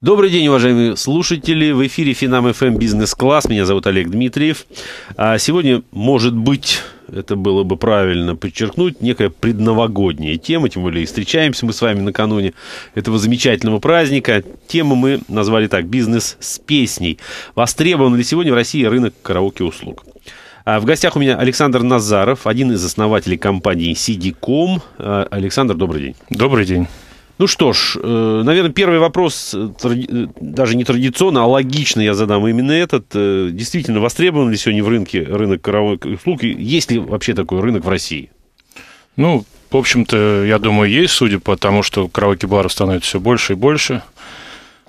Добрый день, уважаемые слушатели. В эфире Финам ФМ Бизнес Класс. Меня зовут Олег Дмитриев. А сегодня, может быть, это было бы правильно подчеркнуть, некая предновогодняя тема, тем более и встречаемся мы с вами накануне этого замечательного праздника. Тему мы назвали так «Бизнес с песней». Востребован ли сегодня в России рынок караоке-услуг? А в гостях у меня Александр Назаров, один из основателей компании CD.com. А, Александр, добрый день. Добрый день. Ну что ж, э, наверное, первый вопрос э, э, даже не традиционно, а логично я задам именно этот. Действительно, востребован ли сегодня в рынке рынок караулных услуг? Есть ли вообще такой рынок в России? Ну, в общем-то, я думаю, есть, судя по тому, что караоке-баров становится все больше и больше.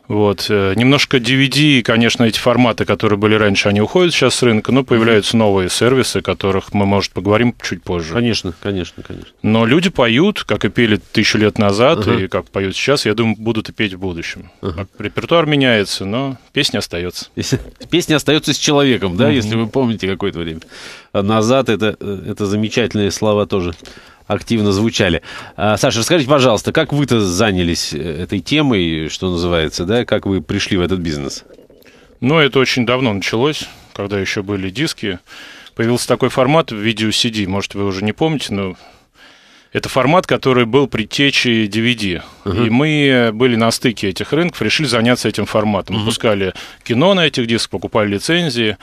Вот. Э, немножко DVD, конечно, эти форматы, которые были раньше, они уходят сейчас с рынка, но появляются новые сервисы, о которых мы, может, поговорим чуть позже. Конечно, конечно, конечно. Но люди поют, как и пели тысячу лет назад, ага. и как поют сейчас, я думаю, будут и петь в будущем. Ага. Репертуар меняется, но песня остается. Песня остается с человеком, да, если вы помните какое-то время назад, это, э, это замечательные слова тоже активно звучали. А, Саша, расскажите, пожалуйста, как вы-то занялись э, этой темой, что называется, да, как вы пришли в этот бизнес? Ну, это очень давно началось, когда еще были диски. Появился такой формат в видео CD, может, вы уже не помните, но это формат, который был предтечей DVD. Uh-huh. И мы были на стыке этих рынков, решили заняться этим форматом. Uh-huh. Выпускали кино на этих дисках, покупали лицензии.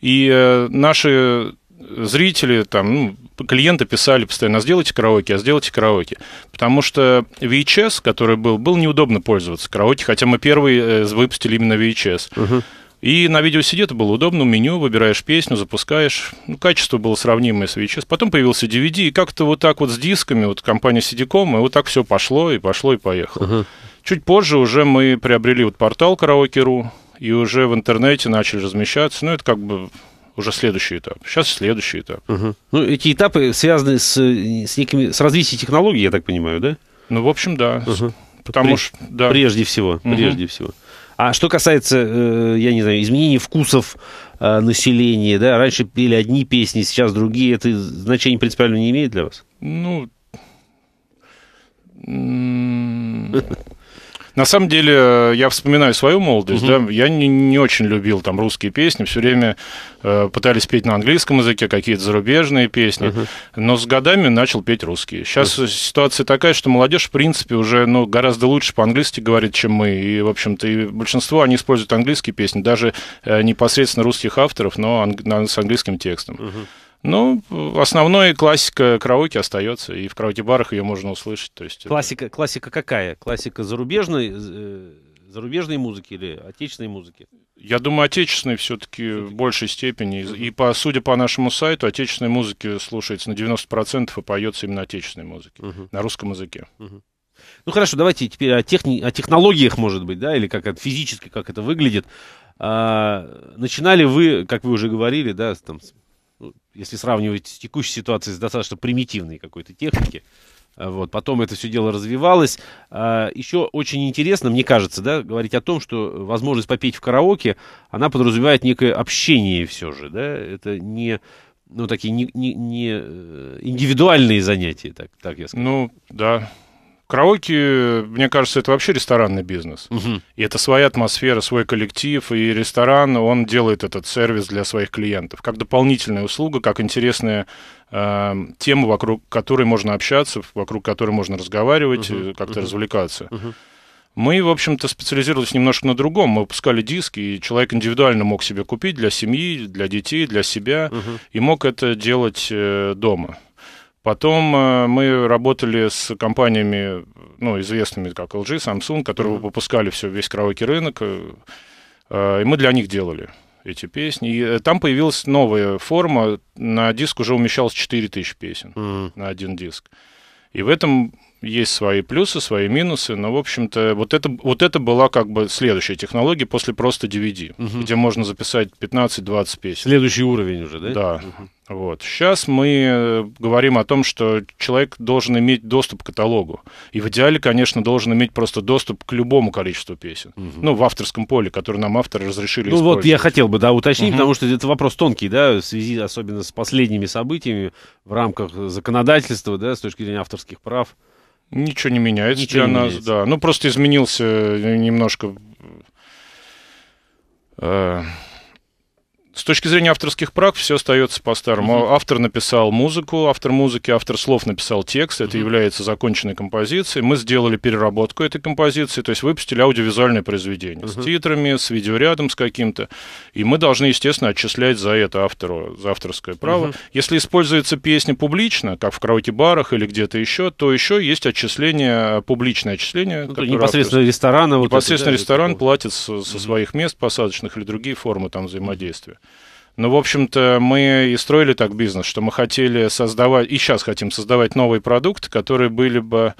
И э, наши зрители, там, ну, клиенты писали постоянно, а сделайте караоке, а сделайте караоке. Потому что VHS, который был, был неудобно пользоваться караоке, хотя мы первый э, выпустили именно VHS. И на видео CD это было удобно, меню, выбираешь песню, запускаешь. Ну, качество было сравнимое с VHS. Потом появился DVD, и как-то вот так вот с дисками, вот компания CD.com, и вот так все пошло, и пошло, и поехало. Uh-huh. Чуть позже уже мы приобрели вот портал караоке.ру, и уже в интернете начали размещаться. Ну, это как бы уже следующий этап, сейчас следующий этап. Угу. Ну, эти этапы связаны с, с, некими, с развитием технологий, я так понимаю, да? Ну, в общем, да. Угу. Потому Пре- что, да. Прежде всего, угу. прежде всего. А что касается, э, я не знаю, изменений вкусов э, населения, да, раньше пели одни песни, сейчас другие, это значение принципиально не имеет для вас? Ну, на самом деле, э, я вспоминаю свою молодость, угу. да, я не, не очень любил там русские песни, все время э, пытались петь на английском языке какие-то зарубежные песни, угу. но с годами начал петь русские. Сейчас угу. ситуация такая, что молодежь, в принципе, уже ну, гораздо лучше по-английски говорит, чем мы, и, в общем-то, и большинство они используют английские песни, даже э, непосредственно русских авторов, но анг- с английским текстом. Угу. Ну, основной классика караоке остается, и в караоке-барах ее можно услышать. То есть классика, это... классика какая? Классика зарубежной, э, зарубежной музыки или отечественной музыки? Я думаю, отечественной все-таки в большей степени. Mm-hmm. И, по, судя по нашему сайту, отечественной музыки слушается на 90% и поется именно отечественной музыки mm-hmm. на русском языке. Mm-hmm. Ну хорошо, давайте теперь о, техни... о технологиях, может быть, да, или как это физически, как это выглядит. А, начинали вы, как вы уже говорили, да, там, если сравнивать с текущей ситуацией с достаточно примитивной какой-то техники. Э, вот, потом это все дело развивалось. А, еще очень интересно, мне кажется, да, говорить о том, что возможность попеть в караоке, она подразумевает некое общение все же, да, это не ну, такие не, не, не э, индивидуальные занятия, так, так я скажу. Ну, да, Караоке, мне кажется, это вообще ресторанный бизнес. Угу. И это своя атмосфера, свой коллектив, и ресторан, он делает этот сервис для своих клиентов. Как дополнительная услуга, как интересная э, тема, вокруг которой можно общаться, вокруг которой можно разговаривать, угу. как-то угу. развлекаться. Угу. Мы, в общем-то, специализировались немножко на другом. Мы выпускали диски, и человек индивидуально мог себе купить для семьи, для детей, для себя, угу. и мог это делать э, дома. Потом э, мы работали с компаниями, ну, известными как LG, Samsung, которые mm-hmm. выпускали все, весь караоке рынок, э, э, и мы для них делали эти песни. И там появилась новая форма, на диск уже умещалось 4000 песен mm-hmm. на один диск. И в этом есть свои плюсы, свои минусы, но, в общем-то, вот это, вот это была как бы следующая технология после просто DVD, угу. где можно записать 15-20 песен. Следующий уровень уже, да? Да. Угу. Вот. Сейчас мы э, говорим о том, что человек должен иметь доступ к каталогу. И в идеале, конечно, должен иметь просто доступ к любому количеству песен. Угу. Ну, в авторском поле, которое нам авторы разрешили Ну, вот я хотел бы, да, уточнить, угу. потому что это вопрос тонкий, да, в связи особенно с последними событиями в рамках законодательства, да, с точки зрения авторских прав. Ничего не меняется Ничего для не нас, меняется. да. Ну, просто изменился немножко... Э с точки зрения авторских прав все остается по-старому. Uh -huh. Автор написал музыку, автор музыки, автор слов написал текст, это Uh -huh. является законченной композицией. Мы сделали переработку этой композиции, то есть выпустили аудиовизуальное произведение Uh -huh. с титрами, с видеорядом, с каким-то. И мы должны, естественно, отчислять за это автору, за авторское право. Угу. Если используется песня публично, как в караоке-барах или где-то еще, то еще есть отчисление, публичное отчисление. Ну, непосредственно авторское. ресторана. Вот непосредственно это, да, ресторан платит со, со угу. своих мест посадочных или другие формы там взаимодействия. Ну, в общем-то, мы и строили так бизнес, что мы хотели создавать, и сейчас хотим создавать новый продукт, который были бы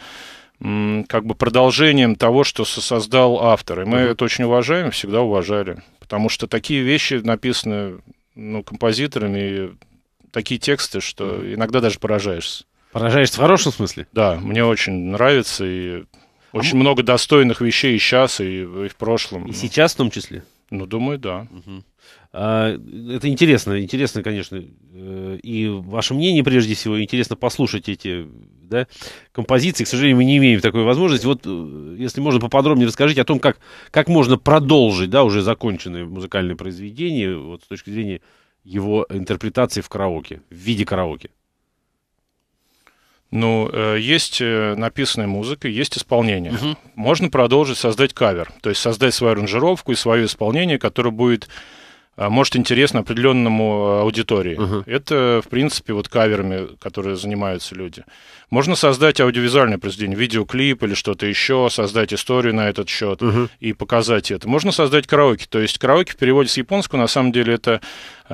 как бы продолжением того, что создал автор. И мы mm-hmm. это очень уважаем, всегда уважали. Потому что такие вещи написаны ну, композиторами, такие тексты, что mm-hmm. иногда даже поражаешься. Поражаешься в хорошем смысле? Да, мне очень нравится, и а очень а... много достойных вещей и сейчас, и, и в прошлом. И сейчас в том числе? Ну, думаю, да. Угу. А, это интересно, интересно, конечно. Э, и ваше мнение, прежде всего, интересно послушать эти да, композиции. К сожалению, мы не имеем такой возможности. Вот, э, если можно, поподробнее расскажите о том, как, как можно продолжить да, уже законченное музыкальное произведение вот, с точки зрения его интерпретации в караоке, в виде караоке. Ну, э, есть э, написанная музыка, есть исполнение. Угу. Можно продолжить создать кавер, то есть создать свою аранжировку и свое исполнение, которое будет э, может интересно определенному аудитории. uh Это, в принципе, вот каверами, которые занимаются люди. Можно создать аудиовизуальное произведение, видеоклип или что-то еще, создать историю на этот счет uh и показать это. Можно создать караоке. То есть караоке в переводе с японского на самом деле это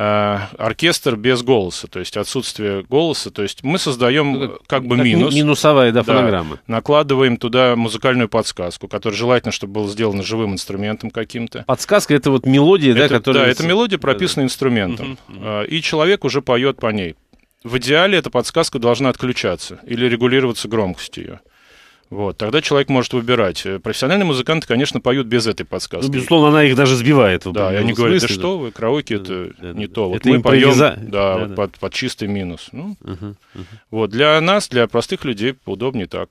э, оркестр без голоса, то есть отсутствие голоса. То есть мы создаем ну, как, как бы как минус. Минусовая да, фонограмма. Да, накладываем туда музыкальную подсказку, которая желательно, чтобы была сделана живым инструментом каким-то. Подсказка это вот мелодия, это, да, которая... Да, это мелодия, прописана да, инструментом. Угу, И человек уже поет по ней. В идеале эта подсказка должна отключаться или регулироваться громкостью ее. Вот, тогда человек может выбирать. Э, профессиональные музыканты, конечно, поют без этой подсказки. Ну, безусловно, она их даже сбивает. Да, и они говорят, да что вы, караоке это да, не да, то. Вот это мы поем да, да, вот да. Под, под чистый минус. Ну, угу, угу. Вот, для нас, для простых людей удобнее так.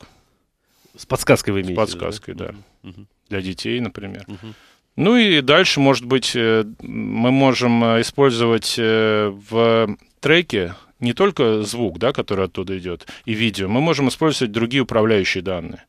С подсказкой вы имеете? С подсказкой, да. да. Угу. Для детей, например. Угу. Ну и дальше, может быть, э, мы можем э, использовать в треке не только звук, да, который оттуда идет, и видео, мы можем использовать другие управляющие данные.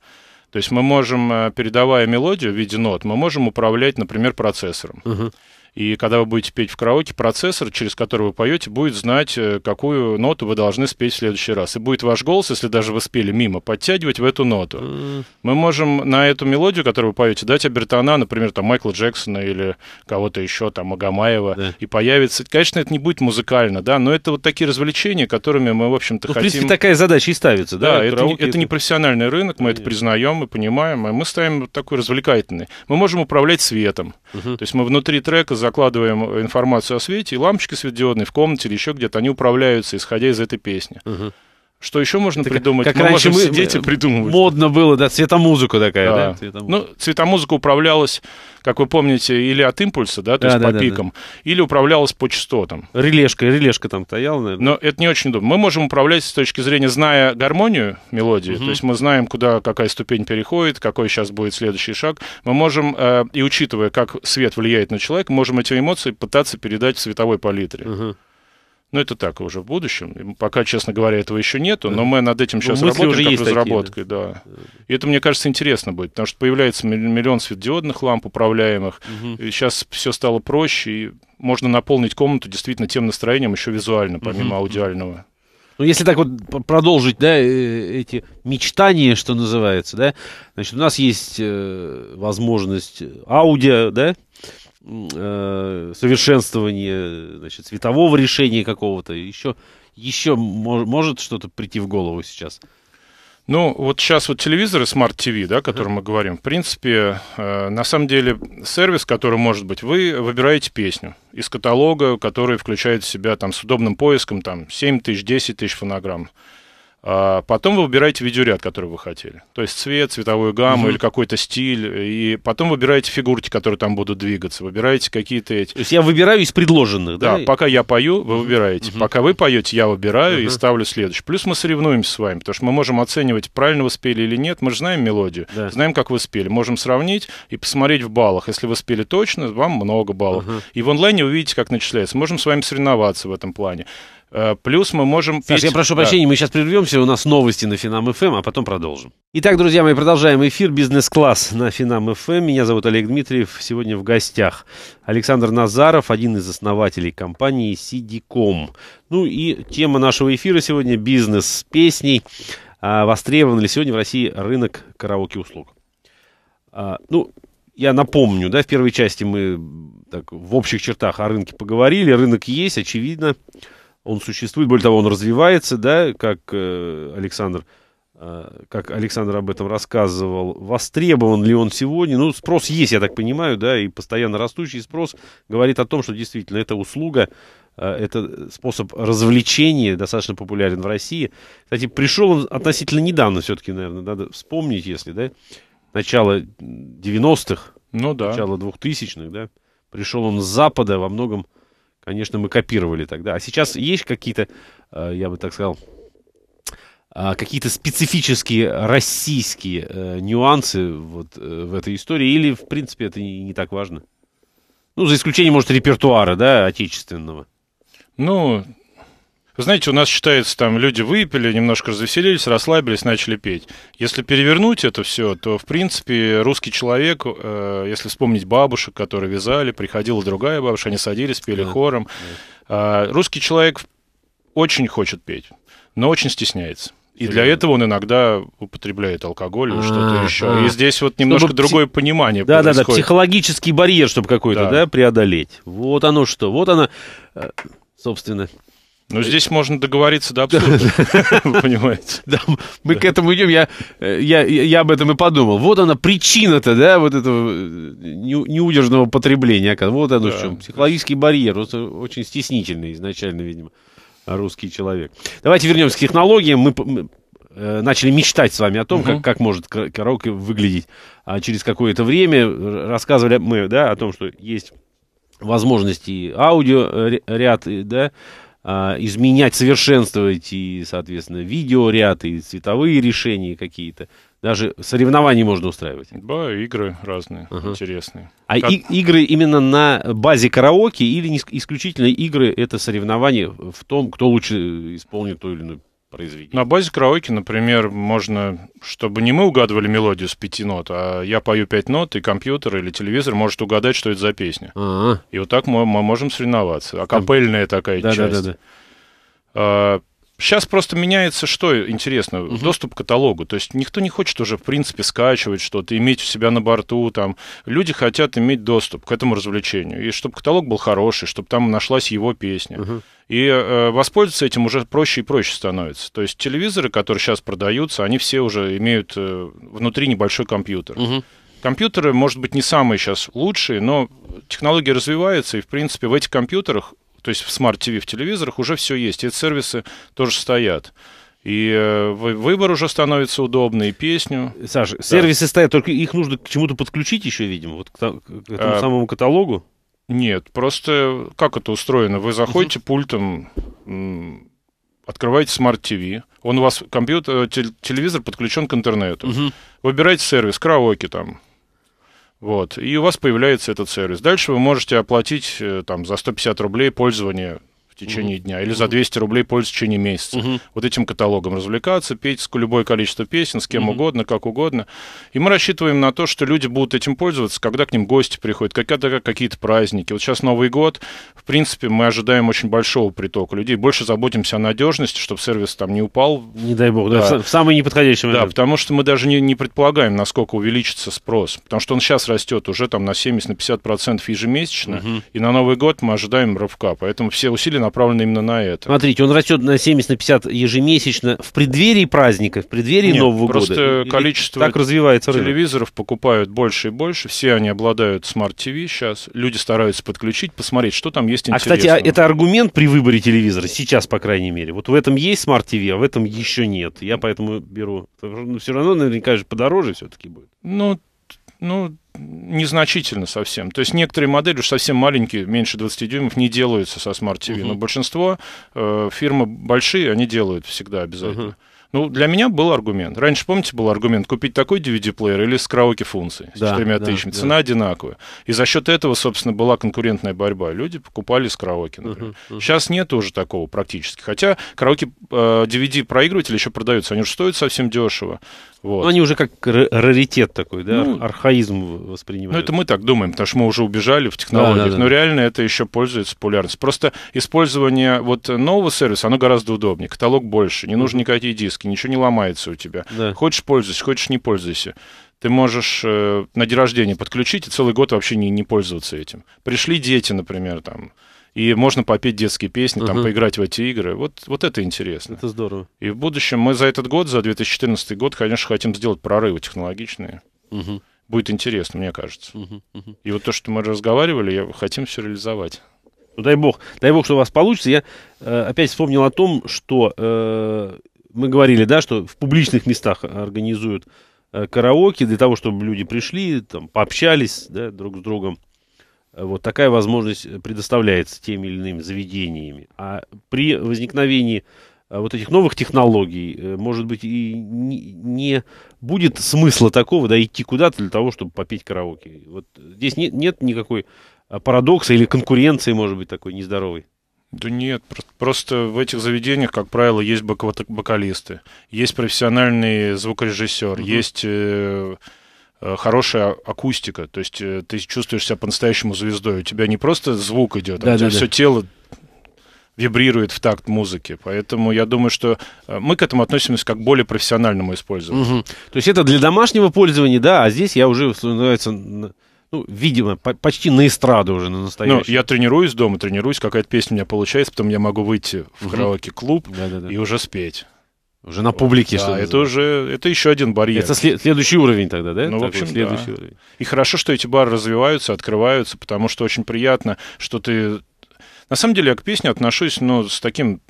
То есть мы можем, э, передавая мелодию в виде нот, мы можем управлять, например, процессором. Uh-huh. И когда вы будете петь в караоке, процессор, через который вы поете, будет знать, э, какую ноту вы должны спеть в следующий раз. И будет ваш голос, если даже вы спели мимо, подтягивать в эту ноту. Mm. Мы можем на эту мелодию, которую вы поете, дать обертона, например, там Майкла Джексона или кого-то еще, там Магомаева, да. и появится. Конечно, это не будет музыкально, да, но это вот такие развлечения, которыми мы, в общем-то, ну, хотим... В принципе, такая задача и ставится, да? Да, это, это, это не профессиональный рынок, мы Нет. это признаем, мы понимаем, и мы ставим такой развлекательный. Мы можем управлять светом. Uh -huh. То есть мы внутри трека закладываем информацию о свете, и лампочки светодиодные в комнате или еще где-то, они управляются, исходя из этой песни. Угу. Что еще можно так, придумать? Как ну, мы раньше можем мы сидеть и придумывать. Модно было, да, цветомузыку такая, да. да цветомузыка. Ну, цветомузыка управлялась, как вы помните, или от импульса, да, то да, есть да, по да, пикам, да. или управлялась по частотам. Релешка, релешка там стояла, наверное. Но это не очень удобно. Мы можем управлять с точки зрения, зная гармонию мелодии, угу. то есть мы знаем, куда какая ступень переходит, какой сейчас будет следующий шаг. Мы можем, э, и учитывая, как свет влияет на человека, можем эти эмоции пытаться передать в световой палитре. Угу. Ну это так уже в будущем. Пока, честно говоря, этого еще нету, но мы над этим сейчас ну, работаем уже как есть разработкой, такие, да. да. И это, мне кажется, интересно будет, потому что появляется миллион светодиодных ламп управляемых. Угу. И сейчас все стало проще, и можно наполнить комнату действительно тем настроением еще визуально, помимо угу. аудиального. Ну, если так вот продолжить, да, э, эти мечтания, что называется, да, значит, у нас есть э, возможность аудио, да, Э, совершенствование значит, светового решения какого-то. Еще, еще мож, может что-то прийти в голову сейчас? Ну, вот сейчас вот телевизоры Smart TV, да, о котором мы говорим, в принципе, э, на самом деле сервис, который может быть, вы выбираете песню из каталога, который включает в себя там с удобным поиском там 7 тысяч, 10 тысяч фонограмм. А потом вы выбираете видеоряд, который вы хотели. То есть цвет, цветовую гамму угу. или какой-то стиль. И потом выбираете фигурки, которые там будут двигаться. Выбираете какие-то эти. То есть я выбираю из предложенных, да? Да, пока я пою, вы угу. выбираете. Угу. Пока вы поете, я выбираю угу. и ставлю следующий. Плюс мы соревнуемся с вами, потому что мы можем оценивать, правильно вы спели или нет. Мы же знаем мелодию, да. знаем, как вы спели. Можем сравнить и посмотреть в баллах. Если вы спели точно, вам много баллов. Угу. И в онлайне вы видите, как начисляется. Можем с вами соревноваться в этом плане. Э, плюс мы можем... Саш, петь... я прошу да. прощения, мы сейчас прервемся, у нас новости на Финам ФМ, эм, а потом продолжим. Итак, друзья мои, продолжаем эфир «Бизнес-класс» на Финам ФМ. Эм. Меня зовут Олег Дмитриев, сегодня в гостях Александр Назаров, один из основателей компании «Сидиком». Ну и тема нашего эфира сегодня – бизнес с песней. А, востребован ли сегодня в России рынок караоке-услуг? А, ну, я напомню, да, в первой части мы так, в общих чертах о рынке поговорили. Рынок есть, Очевидно он существует, более того, он развивается, да, как э, Александр э, как Александр об этом рассказывал, востребован ли он сегодня? Ну, спрос есть, я так понимаю, да, и постоянно растущий спрос говорит о том, что действительно эта услуга, э, это способ развлечения достаточно популярен в России. Кстати, пришел он относительно недавно все-таки, наверное, надо вспомнить, если, да, начало 90-х, ну, да. начало 2000-х, да, пришел он с Запада во многом конечно, мы копировали тогда. А сейчас есть какие-то, э, я бы так сказал, а, какие-то специфические российские э, нюансы вот э, в этой истории, или, в принципе, это не так важно? Ну, за исключением, может, репертуара, да, отечественного. Ну, вы знаете, у нас считается, там люди выпили, немножко развеселились, расслабились, начали петь. Если перевернуть это все, то, в принципе, русский человек, э, если вспомнить бабушек, которые вязали, приходила другая бабушка, они садились, пели да. хором. Да. Э, русский человек очень хочет петь, но очень стесняется. И для этого он иногда употребляет алкоголь или что-то а, еще. А. И здесь вот немножко другое понимание Да, да, да, психологический барьер, чтобы какой-то, да, преодолеть. Вот оно что, вот оно, э, собственно, ну, здесь можно договориться до абсурда, вы понимаете. Да, мы к этому идем, я, я, я об этом и подумал. Вот она причина-то, да, вот этого э, неудержного потребления. Вот оно да. в чем. Психологический барьер, очень стеснительный изначально, видимо, русский человек. Давайте вернемся к технологиям. Мы э, начали мечтать с вами о том, угу. как, как может караоке выглядеть. А через какое-то время э, рассказывали мы, да, о том, что есть возможности аудиоряд, да, а, изменять, совершенствовать и, соответственно, видеоряд, и цветовые решения какие-то. Даже соревнования можно устраивать. Да, игры разные, uh-huh. интересные. А как... и, игры именно на базе караоке или не, исключительно игры это соревнования в том, кто лучше исполнит ту или иную произведение. На базе караоке, например, можно, чтобы не мы угадывали мелодию с пяти нот, а я пою пять нот, и компьютер или телевизор может угадать, что это за песня. А-а-а. И вот так мы, мы можем соревноваться. Акапельная Там... такая да, часть. Да, да, да. А, Сейчас просто меняется что интересно, угу. доступ к каталогу. То есть никто не хочет уже, в принципе, скачивать что-то, иметь у себя на борту. Там. Люди хотят иметь доступ к этому развлечению. И чтобы каталог был хороший, чтобы там нашлась его песня. Угу. И э, воспользоваться этим уже проще и проще становится. То есть телевизоры, которые сейчас продаются, они все уже имеют э, внутри небольшой компьютер. Угу. Компьютеры, может быть, не самые сейчас лучшие, но технологии развиваются, и, в принципе, в этих компьютерах то есть в Smart TV в телевизорах уже все есть, эти сервисы тоже стоят. И э, выбор уже становится удобный, и песню. Саша, да. сервисы стоят, только их нужно к чему-то подключить еще, видимо, вот к, к этому а, самому каталогу. Нет, просто как это устроено? Вы заходите пультом, открываете Smart TV, он у вас компьютер, э, телевизор подключен к интернету. Выбираете сервис, караоке там, вот. И у вас появляется этот сервис. Дальше вы можете оплатить э, там, за 150 рублей пользование течение mm-hmm. дня, или за 200 рублей пользу в течение месяца. Mm-hmm. Вот этим каталогом развлекаться, петь любое количество песен, с кем mm-hmm. угодно, как угодно. И мы рассчитываем на то, что люди будут этим пользоваться, когда к ним гости приходят, какие-то какие-то праздники. Вот сейчас Новый год, в принципе, мы ожидаем очень большого притока людей, больше заботимся о надежности, чтобы сервис там не упал. Не дай бог, да, да. в самый неподходящий момент. Да, потому что мы даже не, не предполагаем, насколько увеличится спрос, потому что он сейчас растет уже там на 70-50% на ежемесячно, mm-hmm. и на Новый год мы ожидаем рывка, поэтому все усилия направлена именно на это. Смотрите, он растет на 70 на 50 ежемесячно в преддверии праздника, в преддверии Нет, Нового просто года. Просто количество так развивается телевизоров рынок. покупают больше и больше. Все они обладают смарт-ТВ сейчас. Люди стараются подключить, посмотреть, что там есть а, интересного. А, кстати, это аргумент при выборе телевизора сейчас, по крайней мере. Вот в этом есть смарт-ТВ, а в этом еще нет. Я поэтому беру. Но ну, все равно наверняка же подороже все-таки будет. Ну, ну, незначительно совсем. То есть некоторые модели уж совсем маленькие, меньше 20 дюймов, не делаются со Smart TV, угу. но большинство э, фирмы большие, они делают всегда обязательно. Угу. Ну, для меня был аргумент. Раньше, помните, был аргумент купить такой DVD-плеер или с караоке функцией с четырьмя да, тысячами. Цена да. одинаковая. И за счет этого, собственно, была конкурентная борьба. Люди покупали с караоке, например. Uh-huh, uh-huh. Сейчас нет уже такого практически. Хотя караоке э, DVD-проигрыватели еще продаются. Они уже стоят совсем дешево. Вот. Но ну, они уже как раритет такой, да, ну, архаизм ну, воспринимают. Ну, это мы так думаем, потому что мы уже убежали в технологиях. Да, да, да. Но реально это еще пользуется популярностью. Просто использование вот нового сервиса, оно гораздо удобнее. Каталог больше, не нужно никакие диски практически, ничего не ломается у тебя. Да. Хочешь пользуйся, хочешь не пользуйся. Ты можешь э, на день рождения подключить и целый год вообще не, не пользоваться этим. Пришли дети, например, там, и можно попеть детские песни, uh-huh. там поиграть в эти игры. Вот, вот это интересно. Это здорово. И в будущем мы за этот год, за 2014 год, конечно, хотим сделать прорывы технологичные. Uh-huh. Будет интересно, мне кажется. Uh-huh. Uh-huh. И вот то, что мы разговаривали, я, хотим все реализовать. Ну, дай бог, дай бог, что у вас получится. Я э, опять вспомнил о том, что э, мы говорили, да, что в публичных местах организуют э, караоке для того, чтобы люди пришли, там, пообщались да, друг с другом. Вот такая возможность предоставляется теми или иными заведениями. А при возникновении э, вот этих новых технологий, э, может быть, и не, не будет смысла такого, да, идти куда-то для того, чтобы попеть караоке. Вот здесь нет, нет никакой парадокса или конкуренции, может быть, такой нездоровой. Да нет, просто в этих заведениях, как правило, есть бокалисты, есть профессиональный звукорежиссер, угу. есть э, э, хорошая акустика, то есть э, ты чувствуешь себя по-настоящему звездой, у тебя не просто звук идет, да, а да, у тебя да. все тело вибрирует в такт музыки. Поэтому я думаю, что э, мы к этому относимся как к более профессиональному использованию. Угу. То есть это для домашнего пользования, да, а здесь я уже, называется ну, видимо, по почти на эстраду уже на настоящую. Ну, я тренируюсь дома, тренируюсь, какая-то песня у меня получается, потом я могу выйти в угу. караоке-клуб да, да, да. и уже спеть. Уже на публике, что-то. да, это уже это еще один барьер. Это след, следующий уровень тогда, да? Ну, так в общем, следующий да. уровень. И хорошо, что эти бары развиваются, открываются, потому что очень приятно, что ты... На самом деле я к песне отношусь, ну, с таким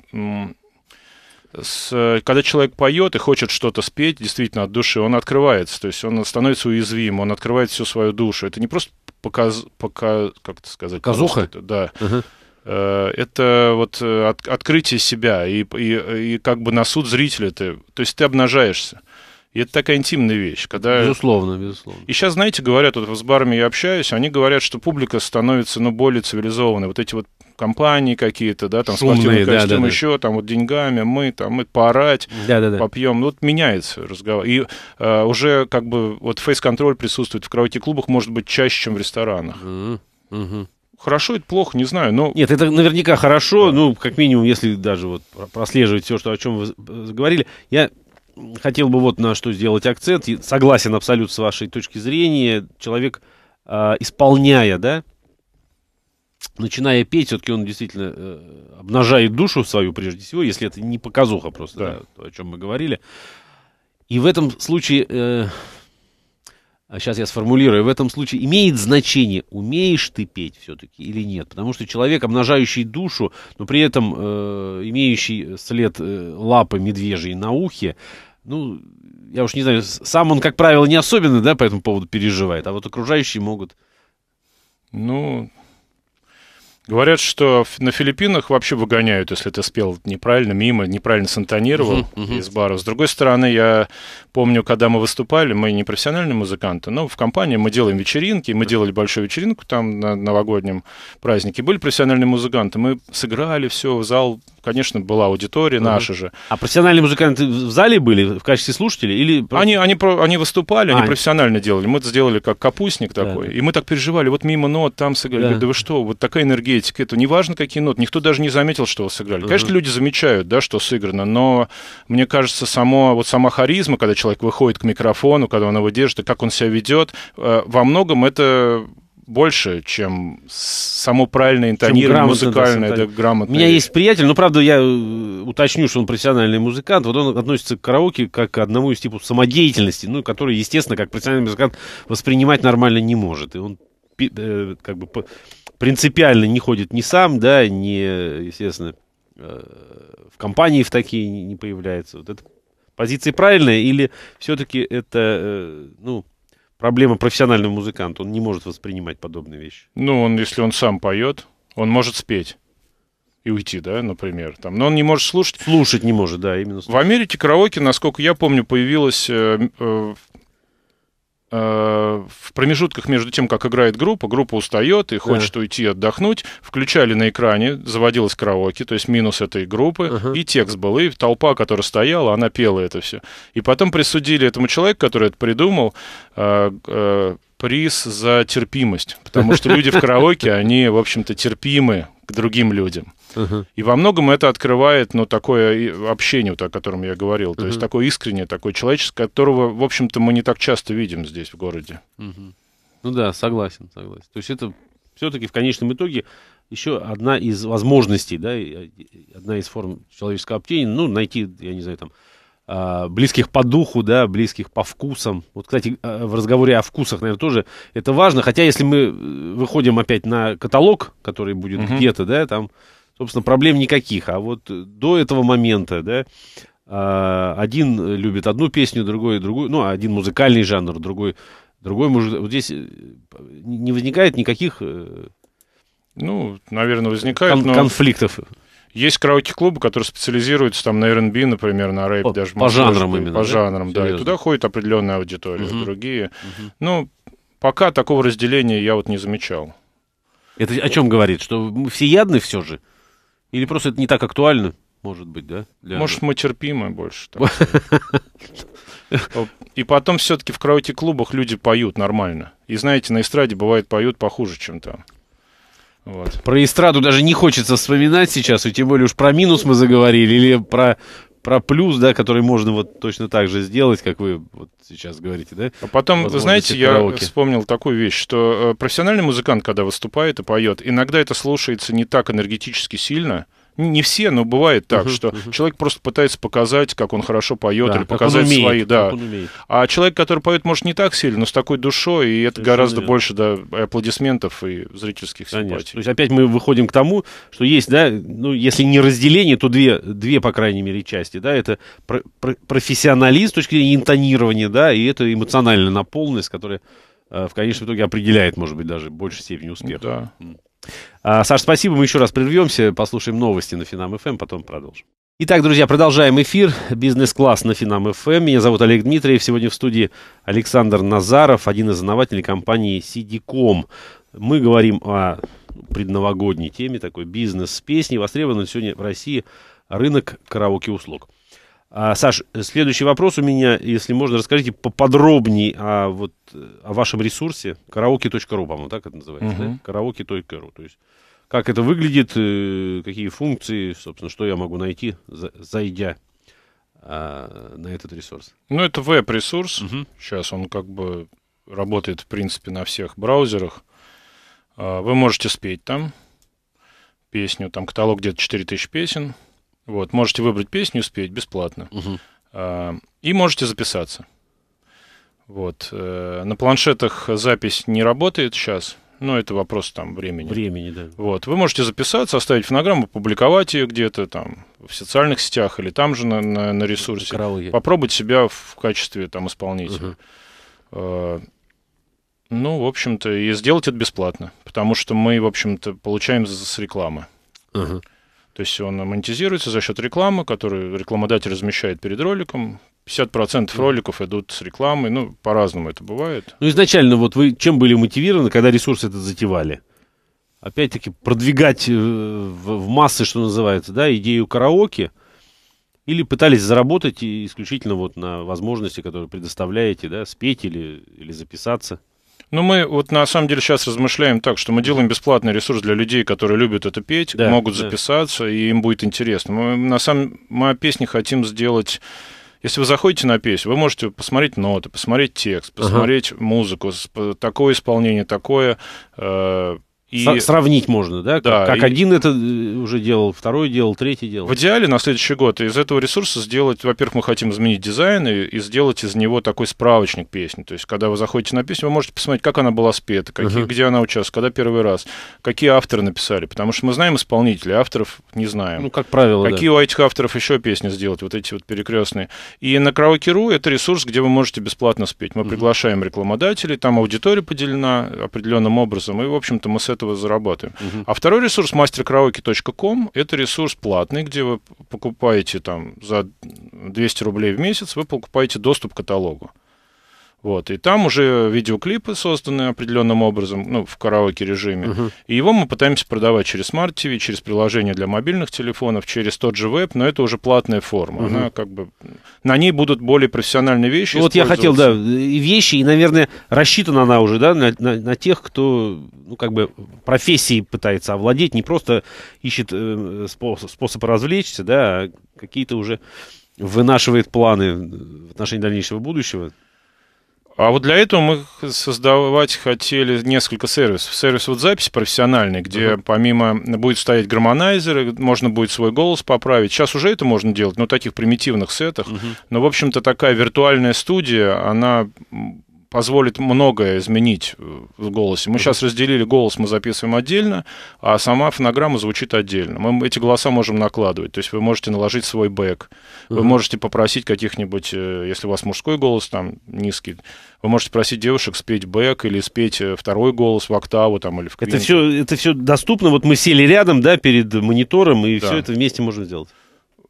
с, э, когда человек поет и хочет что-то спеть действительно от души, он открывается, то есть он становится уязвим, он открывает всю свою душу. Это не просто показ, пока, как это сказать? Казуха? Просто, да. Uh-huh. Это вот э, от, открытие себя, и, и, и как бы на суд зрителя ты, то есть ты обнажаешься. И это такая интимная вещь, когда... Безусловно, безусловно. И сейчас, знаете, говорят, вот с барами я общаюсь, они говорят, что публика становится, ну, более цивилизованной. Вот эти вот компании какие-то, да, там, Шумные, спортивный да, костюм да, да. еще, там, вот деньгами, мы, там, мы поорать, да, да, да. попьем. Ну, вот меняется разговор. И э, уже, как бы, вот фейс-контроль присутствует в караоке-клубах, может быть, чаще, чем в ресторанах. Mm-hmm. Хорошо это плохо, не знаю, но... Нет, это наверняка хорошо, да. ну, как минимум, если даже вот прослеживать все, что, о чем вы э, говорили. Я хотел бы вот на что сделать акцент. согласен абсолютно с вашей точки зрения. Человек, а, исполняя, да, начиная петь, все-таки он действительно э, обнажает душу свою прежде всего, если это не показуха просто, да. Да, то, о чем мы говорили. И в этом случае, э, сейчас а я сформулирую, в этом случае имеет значение, умеешь ты петь все-таки или нет. Потому что человек, обнажающий душу, но при этом э, имеющий след э, лапы медвежьей на ухе, э, ну, я уж не знаю, сам он, как правило, не особенно, да, по этому поводу переживает, а вот окружающие могут. Ну, говорят, что на Филиппинах вообще выгоняют, если ты спел неправильно, мимо, неправильно сантонировал uh-huh, uh-huh. из баров. С другой стороны, я помню, когда мы выступали, мы не профессиональные музыканты, но в компании мы делаем вечеринки, мы делали большую вечеринку там на новогоднем празднике, были профессиональные музыканты, мы сыграли все, зал конечно, была аудитория наша же. А профессиональные музыканты в зале были в качестве слушателей или... Они, они, они выступали, они а. профессионально делали. Мы это сделали как капустник такой. И мы так переживали. Вот мимо нот там сыграли. Да вы что, вот такая энергетика. Это неважно, какие ноты. Никто даже не заметил, что вы сыграли. Конечно, люди замечают, да, что сыграно, но мне кажется, само, вот сама харизма, когда человек выходит к микрофону, когда он его держит, и как он себя ведет, э, во многом это больше, чем само правильное интонирование музыкальное, да, грамотное. У меня есть приятель, но, ну, правда, я э, уточню, что он профессиональный музыкант. Вот он относится к караоке как к одному из типов самодеятельности, ну, который, естественно, как профессиональный музыкант воспринимать нормально не может. И он э, как бы принципиально не ходит ни сам, да, ни, естественно, э, в компании в такие не появляется. Вот это позиция правильная или все-таки это, ну, проблема профессионального музыканта. Он не может воспринимать подобные вещи. Ну, он, если он сам поет, он может спеть и уйти, да, например. Там. Но он не может слушать. Слушать не может, да, именно. Слушать. В Америке караоке, насколько я помню, появилось э, э, Э, в промежутках между тем, как играет группа, группа устает и хочет да. уйти отдохнуть, включали на экране, заводилось караоке, то есть минус этой группы, uh-huh. и текст был, и толпа, которая стояла, она пела это все. И потом присудили этому человеку, который это придумал, э, э, приз за терпимость, потому что люди в караоке, они, в общем-то, терпимы к другим людям. Uh-huh. И во многом это открывает, ну, такое общение, о котором я говорил, uh-huh. то есть такое искреннее, такое человеческое, которого, в общем-то, мы не так часто видим здесь, в городе. Uh-huh. Ну да, согласен, согласен. То есть это все-таки в конечном итоге еще одна из возможностей, да, одна из форм человеческого общения, ну, найти, я не знаю, там, а, близких по духу, да, близких по вкусам. Вот, кстати, а, в разговоре о вкусах, наверное, тоже это важно. Хотя, если мы э, выходим опять на каталог, который будет угу. где-то, да, там собственно, проблем никаких. А вот до этого момента, да, а, один любит одну песню, другой другую, ну, один музыкальный жанр, другой, другой может... Вот здесь э, не возникает никаких... Э, ну, наверное, возникает, кон- Конфликтов. Есть караоке-клубы, которые специализируются там на R&B, например, на рэп О, даже. По жанрам быть, именно. По да? жанрам, Серьезно? да. И туда ходит определенная аудитория, угу. другие. Угу. Ну, пока такого разделения я вот не замечал. Это о чем говорит? Что мы ядны все же? Или просто это не так актуально, может быть, да? Для... Может, мы терпимы больше. И потом все-таки в караоке-клубах люди поют нормально. И знаете, на эстраде бывает поют похуже, чем там. Вот. Про эстраду даже не хочется вспоминать сейчас, и тем более уж про минус мы заговорили, или про про плюс, да, который можно вот точно так же сделать, как вы вот сейчас говорите, да? А потом, вы знаете, я вспомнил такую вещь, что э, профессиональный музыкант, когда выступает и поет, иногда это слушается не так энергетически сильно, не все, но бывает так, uh-huh, что uh-huh. человек просто пытается показать, как он хорошо поет, да, или показать умеет, свои, да. А человек, который поет, может, не так сильно, но с такой душой, и это Совершенно гораздо верно. больше да, аплодисментов и зрительских симпатий. Конечно. То есть опять мы выходим к тому, что есть, да, ну, если не разделение, то две, две по крайней мере, части, да, это про- про- профессионализм с точки зрения интонирования, да, и это эмоциональная наполненность, которая э, в конечном итоге определяет, может быть, даже в большей степени успех. Да. А, Саш, спасибо, мы еще раз прервемся, послушаем новости на Финам ФМ, эм, потом продолжим. Итак, друзья, продолжаем эфир. Бизнес-класс на Финам ФМ. Эм. Меня зовут Олег Дмитриев. Сегодня в студии Александр Назаров, один из основателей компании Сидиком. Мы говорим о предновогодней теме, такой бизнес с песней. Востребован сегодня в России рынок караоке-услуг. А, Саш, следующий вопрос у меня, если можно, расскажите поподробнее о, вот, о вашем ресурсе karaoke.ru, по-моему, так это называется, угу. да? karaoke.ru, то есть как это выглядит, э, какие функции, собственно, что я могу найти, зайдя а, на этот ресурс? Ну, это веб-ресурс, угу. сейчас он как бы работает, в принципе, на всех браузерах. А, вы можете спеть там песню, там каталог где-то 4000 песен, вот, можете выбрать песню, спеть бесплатно. Угу. А, и можете записаться. Вот. Э, на планшетах запись не работает сейчас, но это вопрос там времени. Времени, да. Вот. Вы можете записаться, оставить фонограмму, публиковать ее где-то там в социальных сетях или там же на, на, на ресурсе. Караоке. Попробовать себя в качестве там исполнителя. Угу. Ну, в общем-то, и сделать это бесплатно, потому что мы, в общем-то, получаем с рекламы. Угу. То есть он монетизируется за счет рекламы, которую рекламодатель размещает перед роликом. 50% роликов идут с рекламой, ну, по-разному это бывает. Ну, изначально вот вы чем были мотивированы, когда ресурсы этот затевали? Опять-таки продвигать э, в массы, что называется, да, идею караоке, или пытались заработать исключительно вот на возможности, которые предоставляете, да, спеть или, или записаться? Ну, мы вот на самом деле сейчас размышляем так, что мы делаем бесплатный ресурс для людей, которые любят это петь, да, могут да. записаться, и им будет интересно. Мы на самом мы песни хотим сделать. Если вы заходите на песню, вы можете посмотреть ноты, посмотреть текст, посмотреть ага. музыку, такое исполнение, такое. Э, и... сравнить можно, да? да как и... один это э, уже делал, второй делал, третий делал. В идеале на следующий год из этого ресурса сделать, во-первых, мы хотим изменить дизайн и, и сделать из него такой справочник песни. То есть, когда вы заходите на песню, вы можете посмотреть, как она была спета, какие, uh-huh. где она участвовала, когда первый раз, какие авторы написали. Потому что мы знаем исполнителей, авторов не знаем. Ну, как правило. Какие да. у этих авторов еще песни сделать, вот эти вот перекрестные. И на Караоке.ру это ресурс, где вы можете бесплатно спеть. Мы uh-huh. приглашаем рекламодателей, там аудитория поделена определенным образом. И, в общем-то, мы с этого этого зарабатываем. Угу. А второй ресурс masterkaraoke.com это ресурс платный, где вы покупаете там за 200 рублей в месяц, вы покупаете доступ к каталогу. Вот, и там уже видеоклипы созданы определенным образом, ну, в караоке режиме. uh И его мы пытаемся продавать через Smart TV, через приложение для мобильных телефонов, через тот же веб, но это уже платная форма. uh Она как бы на ней будут более профессиональные вещи. Ну, вот я хотел, да, вещи, и, наверное, рассчитана она уже, да, на, на, на тех, кто, ну, как бы профессией пытается овладеть, не просто ищет э, способ, способ развлечься, да, а какие-то уже вынашивает планы в отношении дальнейшего будущего. А вот для этого мы создавать хотели несколько сервисов. Сервис вот записи профессиональный, где uh-huh. помимо будет стоять гармонайзер, можно будет свой голос поправить. Сейчас уже это можно делать, но в таких примитивных сетах. Uh-huh. Но, в общем-то, такая виртуальная студия, она позволит многое изменить э, в голосе. Мы сейчас разделили голос, мы записываем отдельно, а сама фонограмма звучит отдельно. Мы эти голоса можем накладывать. То есть вы можете наложить свой бэк, вы можете попросить каких-нибудь, э, если у вас мужской голос там низкий, вы можете просить девушек спеть бэк или спеть э, второй голос в октаву там или в квинту. Это все, это все доступно. Вот мы сели рядом, да, перед монитором, и да. все это вместе можно сделать.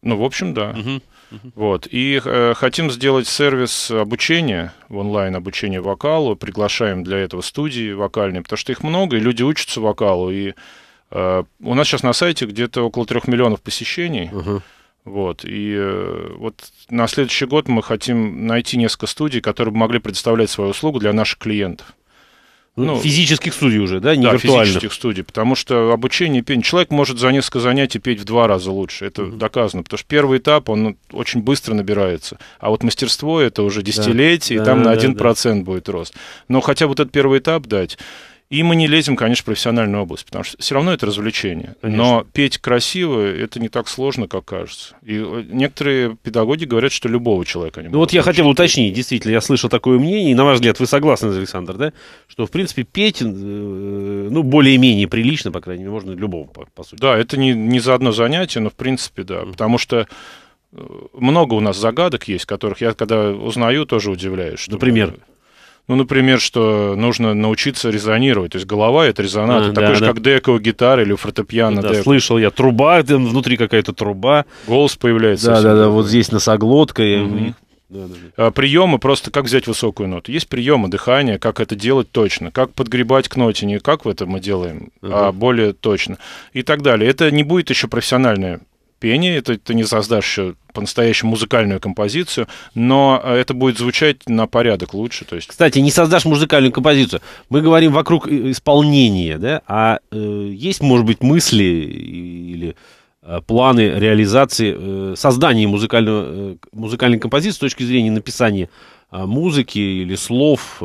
Ну, в общем, да. Угу. Uh-huh. Вот. И э, хотим сделать сервис обучения, онлайн обучение вокалу. Приглашаем для этого студии вокальные, потому что их много, и люди учатся вокалу. И э, у нас сейчас на сайте где-то около трех миллионов посещений. Uh-huh. Вот. И э, вот на следующий год мы хотим найти несколько студий, которые бы могли предоставлять свою услугу для наших клиентов. Ну, физических студий уже, да, не да, виртуальных. физических студий, потому что обучение пения, человек может за несколько занятий петь в два раза лучше, это mm-hmm. доказано, потому что первый этап, он очень быстро набирается, а вот мастерство это уже десятилетие, да, и там да, на один да, да. будет рост. Но хотя бы вот этот первый этап дать, и мы не лезем, конечно, в профессиональную область, потому что все равно это развлечение. Конечно. Но петь красиво это не так сложно, как кажется. И э, некоторые педагоги говорят, что любого человека они Ну вот я хотел уточнить, действительно, я слышал такое мнение, и на ваш взгляд, вы согласны, Александр, да? Что, в принципе, петь, э, э, ну, более-менее прилично, по крайней мере, можно любого по, по сути. Да, это не, не за одно занятие, но, в принципе, да, потому что много у нас загадок есть, которых я, когда узнаю, тоже удивляюсь. Что Например? Мы ну, например, что нужно научиться резонировать. То есть голова — это резонатор, а, такой да, же, да. как деко у гитары или фортепиано. Да, деко. слышал я. Труба, внутри какая-то труба. Голос появляется. Да-да-да, вот здесь носоглотка. Угу. Да, да, да. А, приемы просто, как взять высокую ноту. Есть приемы дыхания, как это делать точно, как подгребать к ноте, не как в этом мы делаем, uh-huh. а более точно и так далее. Это не будет еще профессиональное пение, это ты не создашь э, по-настоящему музыкальную композицию, но э, это будет звучать на порядок лучше. То есть... Кстати, не создашь музыкальную композицию. Мы говорим вокруг э, исполнения, да? А э, есть, может быть, мысли или планы реализации э, создания музыкального, э, музыкальной композиции с точки зрения написания музыки или слов